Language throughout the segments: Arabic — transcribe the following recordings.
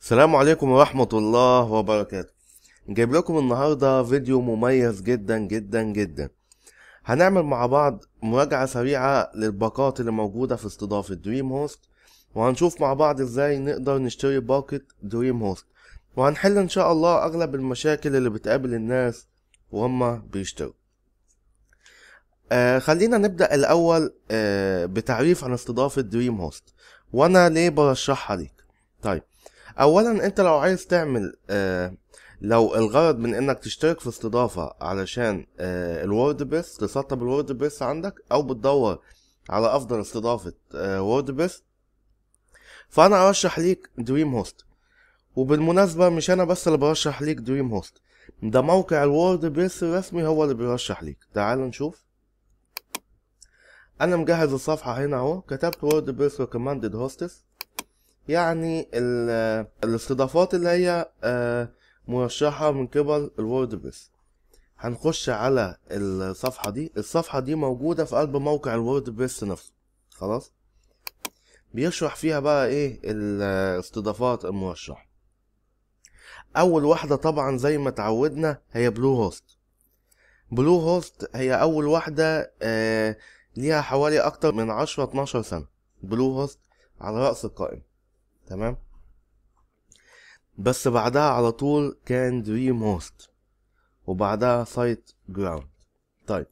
السلام عليكم ورحمة الله وبركاته جايب لكم النهاردة فيديو مميز جدا جدا جدا هنعمل مع بعض مراجعة سريعة للباقات اللي موجودة في استضافة دريم هوست وهنشوف مع بعض ازاي نقدر نشتري باقة دريم هوست وهنحل ان شاء الله اغلب المشاكل اللي بتقابل الناس وهم بيشتروا آه خلينا نبدأ الأول آه بتعريف عن استضافة دريم هوست وأنا ليه برشحها ليك طيب اولا انت لو عايز تعمل آه لو الغرض من انك تشترك في استضافه علشان آه الووردبريس تسطب الووردبريس عندك او بتدور على افضل استضافه آه ووردبريس فانا ارشح ليك دريم هوست وبالمناسبه مش انا بس اللي برشح ليك دريم هوست ده موقع بيس الرسمي هو اللي بيرشح ليك تعال نشوف انا مجهز الصفحه هنا اهو كتبت وورد بيس ريكومندد هوستس يعني الاستضافات اللي هي آه، مرشحة من قبل الووردبريس هنخش على الصفحة دي الصفحة دي موجودة في قلب موقع الووردبريس نفسه خلاص بيشرح فيها بقى ايه الاستضافات المرشحة اول واحدة طبعا زي ما اتعودنا هي بلو هوست بلو هوست هي اول واحدة آه ليها حوالي اكتر من عشرة اتناشر سنة بلو هوست على رأس القائمة تمام بس بعدها على طول كان دريم هوست وبعدها سايت جراوند طيب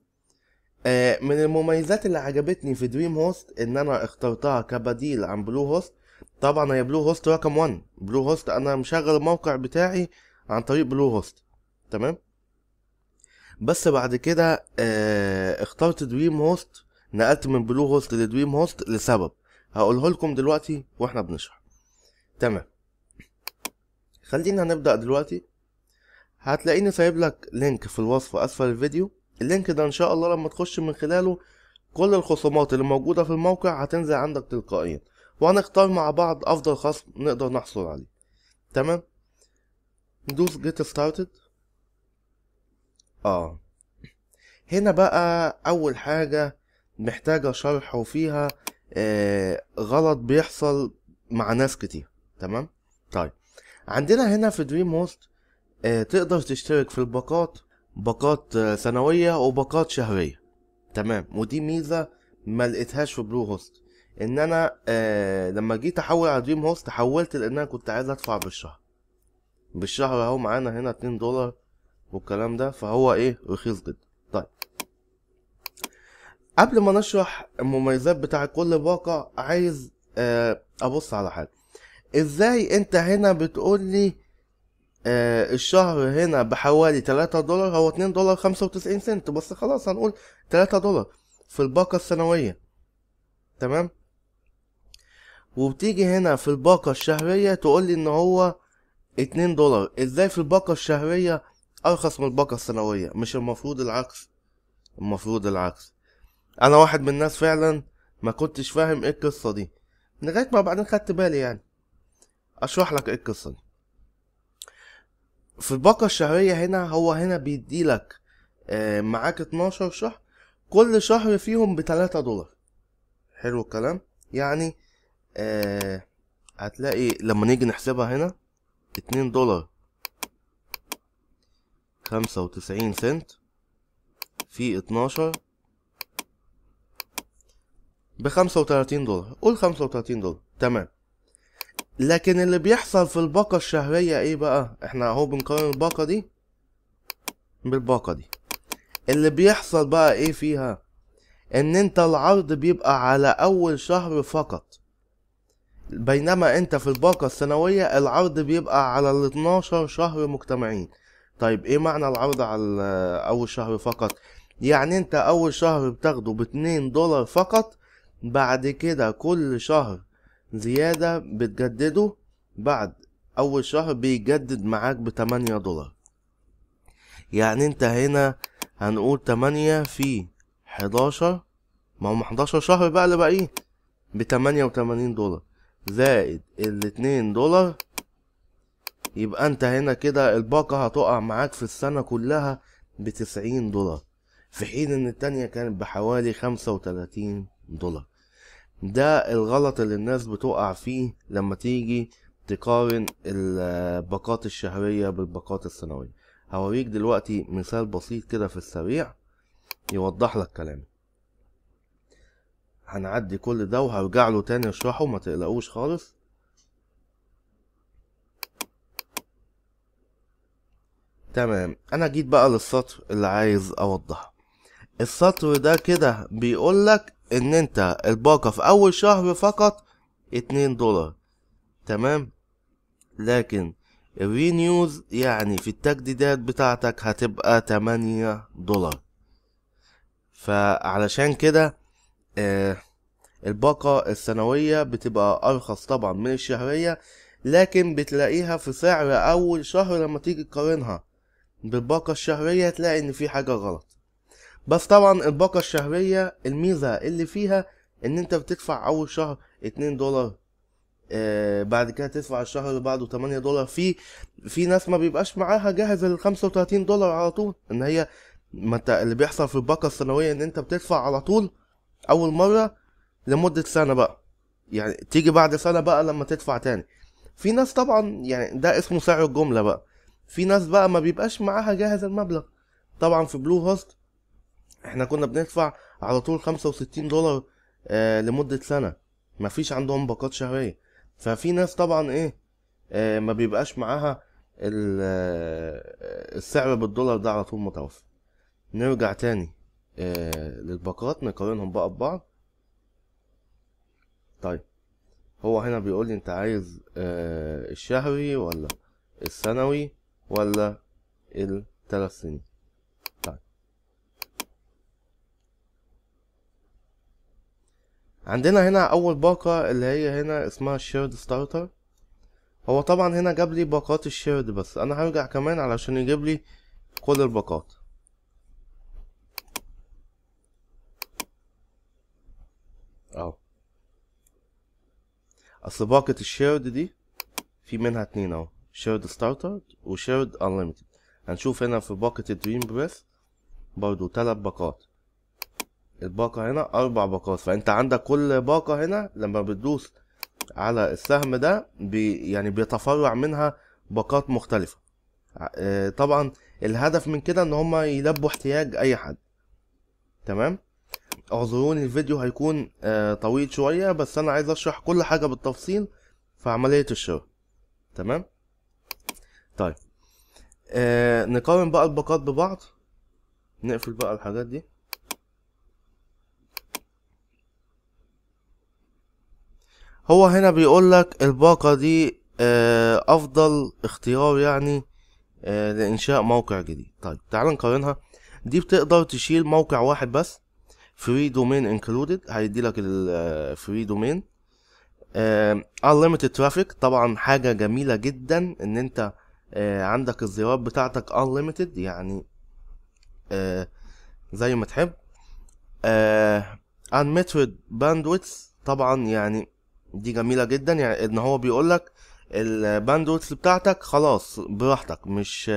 آه من المميزات اللي عجبتني في دريم هوست ان انا اخترتها كبديل عن بلو هوست طبعا هي بلو هوست رقم 1 بلو هوست انا مشغل الموقع بتاعي عن طريق بلو هوست تمام بس بعد كده آه اخترت دريم هوست نقلت من بلو هوست لدريم هوست لسبب هقوله لكم دلوقتي واحنا بنشرح تمام خلينا نبدأ دلوقتي هتلاقيني سايب لك لينك في الوصف اسفل الفيديو اللينك ده ان شاء الله لما تخش من خلاله كل الخصومات اللي موجودة في الموقع هتنزل عندك تلقائيا وهنختار مع بعض افضل خصم نقدر نحصل عليه تمام ندوس جيت ستارتد اه هنا بقى اول حاجة محتاجة شرح وفيها آه غلط بيحصل مع ناس كتير تمام طيب عندنا هنا في دريم هوست آه، تقدر تشترك في الباقات باقات آه، سنويه وباقات شهريه تمام ودي ميزه ما لقيتهاش في بلو هوست ان انا آه لما جيت احول على دريم هوست حولت لان انا كنت عايز ادفع بالشهر بالشهر اهو معانا هنا اتنين دولار والكلام ده فهو ايه رخيص جدا طيب قبل ما نشرح المميزات بتاع كل باقة عايز آه، ابص على حاجة ازاي انت هنا بتقول لي آه الشهر هنا بحوالي تلاتة دولار هو اتنين دولار خمسة وتسعين سنت بس خلاص هنقول تلاتة دولار في الباقة السنوية تمام وبتيجي هنا في الباقة الشهرية تقول لي ان هو اتنين دولار ازاي في الباقة الشهرية ارخص من الباقة السنوية مش المفروض العكس المفروض العكس انا واحد من الناس فعلا ما كنتش فاهم ايه القصة دي لغاية ما بعدين خدت بالي يعني اشرح لك ايه القصه دي في الباقه الشهريه هنا هو هنا بيديلك آه، معاك 12 شهر كل شهر فيهم بتلاتة دولار حلو الكلام يعني آه، هتلاقي لما نيجي نحسبها هنا اتنين دولار خمسة وتسعين سنت في اتناشر بخمسة وتلاتين دولار قول خمسة وتلاتين دولار تمام لكن اللي بيحصل في الباقة الشهرية ايه بقى احنا اهو بنقارن الباقة دي بالباقة دي اللي بيحصل بقى ايه فيها ان انت العرض بيبقى على اول شهر فقط بينما انت في الباقة السنوية العرض بيبقى على ال 12 شهر مجتمعين طيب ايه معنى العرض على اول شهر فقط يعني انت اول شهر بتاخده باتنين دولار فقط بعد كده كل شهر زيادة بتجدده بعد أول شهر بيجدد معاك بتمانية دولار يعني أنت هنا هنقول تمانية في حداشر ما هو حداشر شهر بقى اللي بقيه بتمانية وتمانين دولار زائد الاتنين دولار يبقى انت هنا كده الباقة هتقع معاك في السنة كلها بتسعين دولار في حين ان التانية كانت بحوالي خمسة وتلاتين دولار ده الغلط اللي الناس بتقع فيه لما تيجي تقارن الباقات الشهرية بالباقات السنوية هوريك دلوقتي مثال بسيط كده في السريع يوضح لك كلامي هنعدي كل ده وهرجع له تاني اشرحه ما تقلقوش خالص تمام انا جيت بقى للسطر اللي عايز اوضحه السطر ده كده بيقولك ان انت الباقة في اول شهر فقط اتنين دولار تمام لكن الرينيوز يعني في التجديدات بتاعتك هتبقى تمانية دولار فعلشان كده آه، الباقة السنوية بتبقى أرخص طبعا من الشهرية لكن بتلاقيها في سعر أول شهر لما تيجي تقارنها بالباقة الشهرية تلاقي إن في حاجة غلط بس طبعا الباقة الشهرية الميزة اللي فيها ان انت بتدفع اول شهر اتنين دولار آه بعد كده تدفع الشهر اللي بعده تمانية دولار في في ناس ما بيبقاش معاها جاهز ال 35 دولار على طول ان هي ما انت اللي بيحصل في الباقة السنوية ان انت بتدفع على طول اول مرة لمدة سنة بقى يعني تيجي بعد سنة بقى لما تدفع تاني في ناس طبعا يعني ده اسمه سعر الجملة بقى في ناس بقى ما بيبقاش معاها جاهز المبلغ طبعا في بلو هوست احنا كنا بندفع على طول خمسة وستين دولار آه لمدة سنة مفيش عندهم باقات شهرية ففي ناس طبعا ايه آه ما بيبقاش معاها آه، السعر بالدولار ده على طول متوفر نرجع تاني آه للباقات نقارنهم بقى ببعض طيب هو هنا بيقول لي انت عايز آه الشهري ولا السنوي ولا التلات سنين عندنا هنا اول باقة اللي هي هنا اسمها الشيرد ستارتر هو طبعا هنا جاب لي باقات الشيرد بس انا هرجع كمان علشان يجيب لي كل الباقات اهو اصل باقة الشيرد دي في منها اتنين اهو شيرد ستارتر وشيرد انليمتد هنشوف هنا في باقة الدريم بريث برضو تلات باقات الباقة هنا أربع باقات فأنت عندك كل باقة هنا لما بتدوس على السهم ده بي يعني بيتفرع منها باقات مختلفة آه، طبعا الهدف من كده ان هما يلبوا احتياج اي حد تمام اعذروني الفيديو هيكون آه، طويل شوية بس انا عايز اشرح كل حاجة بالتفصيل في عملية الشراء تمام طيب آه، نقارن بقى الباقات ببعض نقفل بقى الحاجات دي هو هنا بيقول لك الباقة دي آه، افضل اختيار يعني آه، لانشاء موقع جديد طيب تعال نقارنها دي بتقدر تشيل موقع واحد بس فري دومين انكلودد هيدي لك الفري دومين unlimited ترافيك طبعا حاجه جميله جدا ان انت آه، عندك الزيارات بتاعتك unlimited يعني زي ما تحب unmetered bandwidth طبعا يعني دي جميله جدا يعني ان هو بيقول لك الباندويث بتاعتك خلاص براحتك مش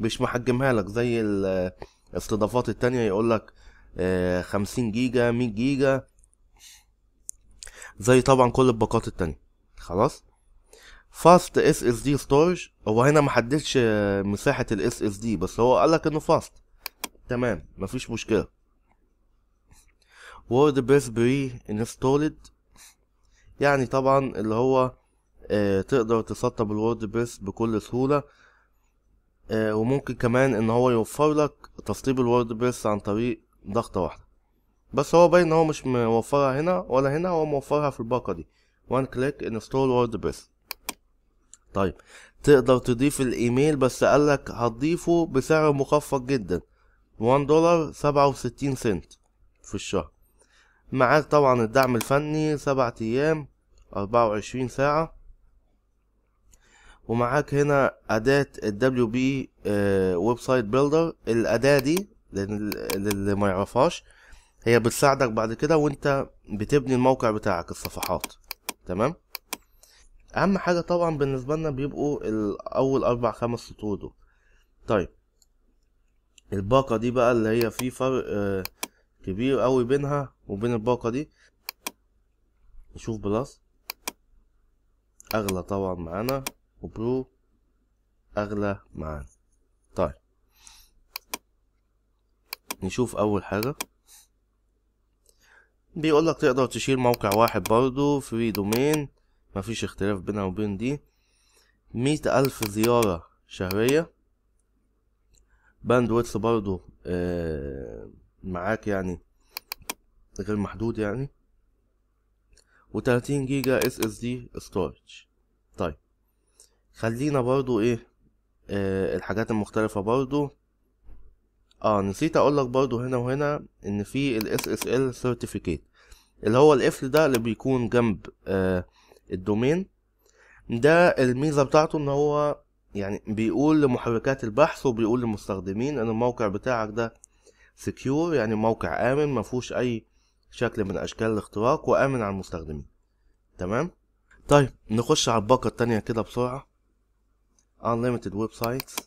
مش محجمها لك زي الاستضافات التانية يقول لك آه، خمسين جيجا مية جيجا زي طبعا كل الباقات التانية خلاص فاست اس اس دي ستورج هو هنا محددش آه، مساحة الاس اس دي بس هو قالك انه فاست تمام مفيش مشكلة وورد بريس بري انستولد يعني طبعا اللي هو آه تقدر تسطب الووردبريس بكل سهولة آه وممكن كمان ان هو يوفر لك تسطيب الووردبريس عن طريق ضغطة واحدة بس هو باين ان هو مش موفرها هنا ولا هنا هو موفرها في الباقة دي وان كليك انستول ووردبريس طيب تقدر تضيف الايميل بس قالك هتضيفه بسعر مخفض جدا 1 دولار سبعة وستين سنت في الشهر معاك طبعا الدعم الفني سبعة ايام اربعة وعشرين ساعة ومعاك هنا اداة الدبليو بي ويب سايت بيلدر الاداة دي للي ما يعرفهاش هي بتساعدك بعد كده وانت بتبني الموقع بتاعك الصفحات تمام اهم حاجة طبعا بالنسبة لنا بيبقوا الاول اربع خمس سطور دول طيب الباقة دي بقى اللي هي في فرق آه، كبير قوي بينها وبين الباقة دي نشوف بلس اغلى طبعا معانا وبرو اغلى معانا طيب نشوف اول حاجة بيقولك تقدر تشيل موقع واحد برضو فري دومين مفيش اختلاف بينها وبين دي مئة ألف زيارة شهرية باند ويتس برضو آه معاك يعني غير محدود يعني و30 جيجا اس اس دي ستورج طيب خلينا برضو ايه آه الحاجات المختلفه برضو اه نسيت اقول لك برضو هنا وهنا ان في الاس اس ال سيرتيفيكيت اللي هو القفل ده اللي بيكون جنب آه الدومين ده الميزه بتاعته ان هو يعني بيقول لمحركات البحث وبيقول للمستخدمين ان الموقع بتاعك ده سكيور يعني موقع امن ما فيهوش اي شكل من اشكال الاختراق وامن على المستخدمين تمام طيب نخش على الباقه التانية كده بسرعه unlimited websites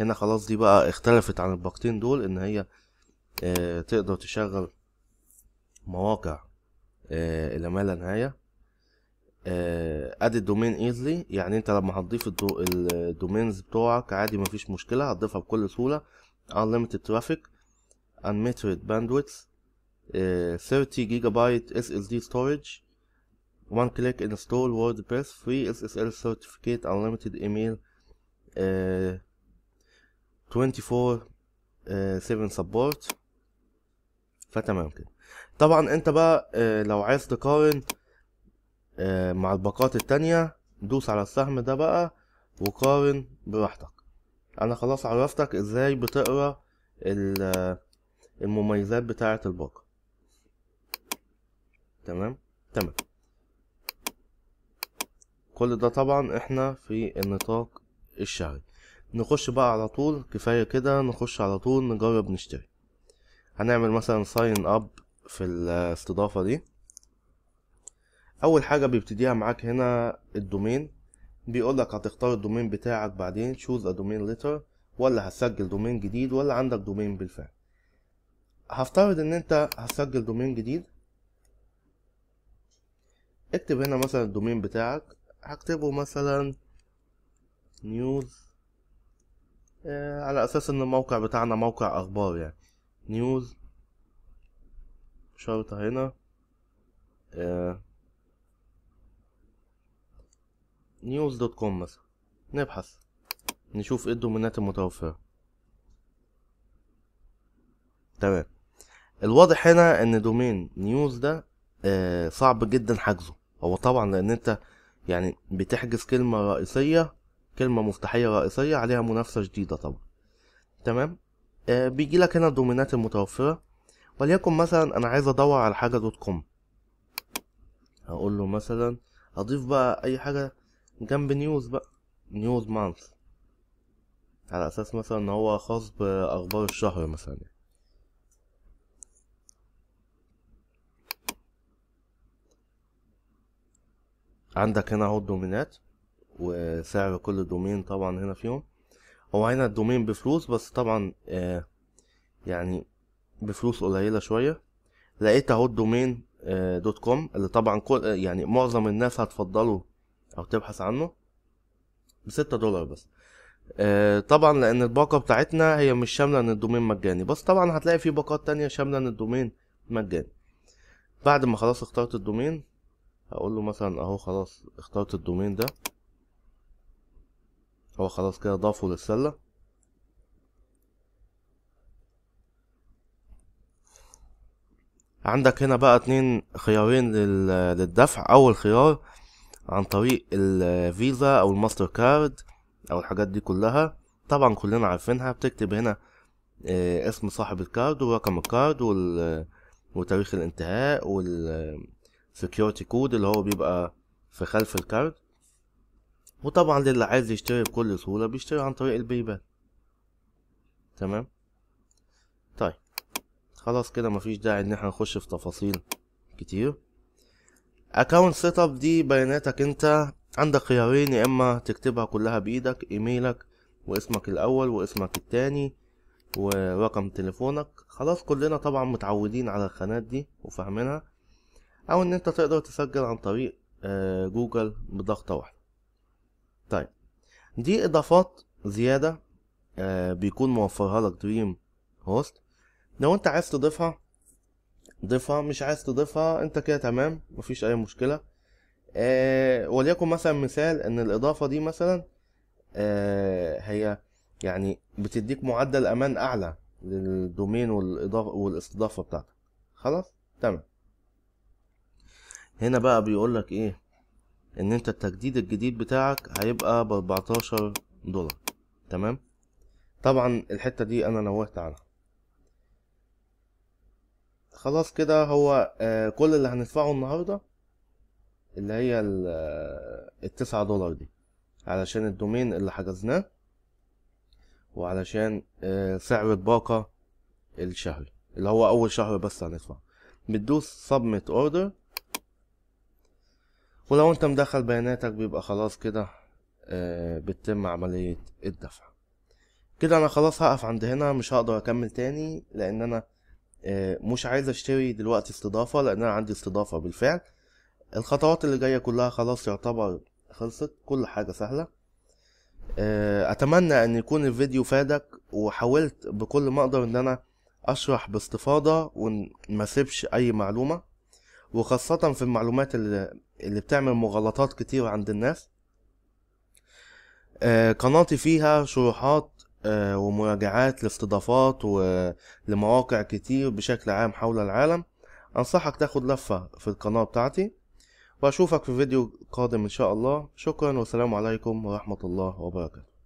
هنا خلاص دي بقى اختلفت عن الباقتين دول ان هي اه تقدر تشغل مواقع اه الى ما لا نهايه ادي الدومين ايزلي يعني انت لما هتضيف الدومينز بتوعك عادي مفيش مشكله هتضيفها بكل سهوله unlimited traffic unmetered bandwidth 30 جيجا بايت اس اس دي storage one click install wordpress اس ssl certificate unlimited email ايميل 24 7 support فتمام كده طبعا انت بقى آه، لو عايز تقارن آه، مع الباقات التانية دوس على السهم ده بقى وقارن براحتك انا خلاص عرفتك ازاي بتقرا آه، المميزات بتاعة الباقة تمام تمام كل ده طبعا احنا في النطاق الشهري نخش بقى على طول كفايه كده نخش على طول نجرب نشتري هنعمل مثلا ساين اب في الاستضافه دي اول حاجه بيبتديها معاك هنا الدومين بيقولك هتختار الدومين بتاعك بعدين شوز ا دومين ليتر ولا هتسجل دومين جديد ولا عندك دومين بالفعل هفترض ان انت هتسجل دومين جديد اكتب هنا مثلا الدومين بتاعك هكتبه مثلا نيوز آه، على اساس ان الموقع بتاعنا موقع اخبار يعني نيوز شرطة هنا نيوز دوت كوم مثلا نبحث نشوف ايه الدومينات المتوفرة تمام الواضح هنا ان دومين نيوز ده آه، صعب جدا حجزه هو طبعا لان انت يعني بتحجز كلمة رئيسية كلمة مفتاحية رئيسية عليها منافسة شديدة طبعا تمام آه بيجي لك هنا الدومينات المتوفرة وليكن مثلا انا عايز ادور على حاجة دوت كوم هقول له مثلا اضيف بقى اي حاجة جنب نيوز بقى نيوز مانث على اساس مثلا ان هو خاص باخبار الشهر مثلا يعني. عندك هنا اهو الدومينات وسعر كل دومين طبعا هنا فيهم هو هنا الدومين بفلوس بس طبعا آه يعني بفلوس قليلة شوية لقيت اهو الدومين آه دوت كوم اللي طبعا كل آه، يعني معظم الناس هتفضله او تبحث عنه بستة دولار بس آه طبعا لان الباقة بتاعتنا هي مش شاملة ان الدومين مجاني بس طبعا هتلاقي في باقات تانية شاملة ان الدومين مجاني بعد ما خلاص اخترت الدومين هقول له مثلا اهو خلاص اخترت الدومين ده هو خلاص كده ضافه للسلة عندك هنا بقى اتنين خيارين للدفع اول خيار عن طريق الفيزا او الماستر كارد او الحاجات دي كلها طبعا كلنا عارفينها بتكتب هنا آه، اسم صاحب الكارد ورقم الكارد وتاريخ الانتهاء وال سكيورتي كود اللي هو بيبقى في خلف الكارد وطبعا للي عايز يشتري بكل سهولة بيشتري عن طريق الباي بال تمام طيب خلاص كده مفيش داعي ان احنا نخش في تفاصيل كتير اكونت سيت اب دي بياناتك انت عندك خيارين يا اما تكتبها كلها بايدك ايميلك واسمك الاول واسمك التاني ورقم تليفونك خلاص كلنا طبعا متعودين على الخانات دي وفاهمينها او ان انت تقدر تسجل عن طريق آه، جوجل بضغطة واحدة طيب دي اضافات زيادة آه، بيكون موفرها لك دريم هوست لو انت عايز تضيفها ضيفها مش عايز تضيفها انت كده تمام مفيش اي مشكلة آه، وليكن مثلا مثال ان الاضافة دي مثلا هي يعني بتديك معدل امان اعلى للدومين والاضافة والاستضافة بتاعتك خلاص تمام هنا بقى بيقولك ايه ان انت التجديد الجديد بتاعك هيبقى باربعتاشر دولار تمام طبعا الحتة دي انا نوهت عنها خلاص كده هو آه، كل اللي هندفعه النهاردة اللي هي آه، التسعة دولار دي علشان الدومين اللي حجزناه وعلشان آه، سعر الباقة الشهري اللي هو اول شهر بس هندفعه بتدوس submit order ولو انت مدخل بياناتك بيبقى خلاص كده آه، بتتم عملية الدفع كده انا خلاص هقف عند هنا مش هقدر اكمل تاني لان انا آه، مش عايز اشتري دلوقتي استضافة لان انا عندي استضافة بالفعل الخطوات اللي جاية كلها خلاص يعتبر خلصت كل حاجة سهلة آه، اتمنى ان يكون الفيديو فادك وحاولت بكل ما اقدر ان انا اشرح باستفاضة وما اي معلومة وخاصة في المعلومات اللي اللي بتعمل مغالطات كتير عند الناس آه، قناتي فيها شروحات آه، ومراجعات لاستضافات ولمواقع كتير بشكل عام حول العالم أنصحك تاخد لفة في القناة بتاعتي وأشوفك في فيديو قادم إن شاء الله شكرا والسلام عليكم ورحمة الله وبركاته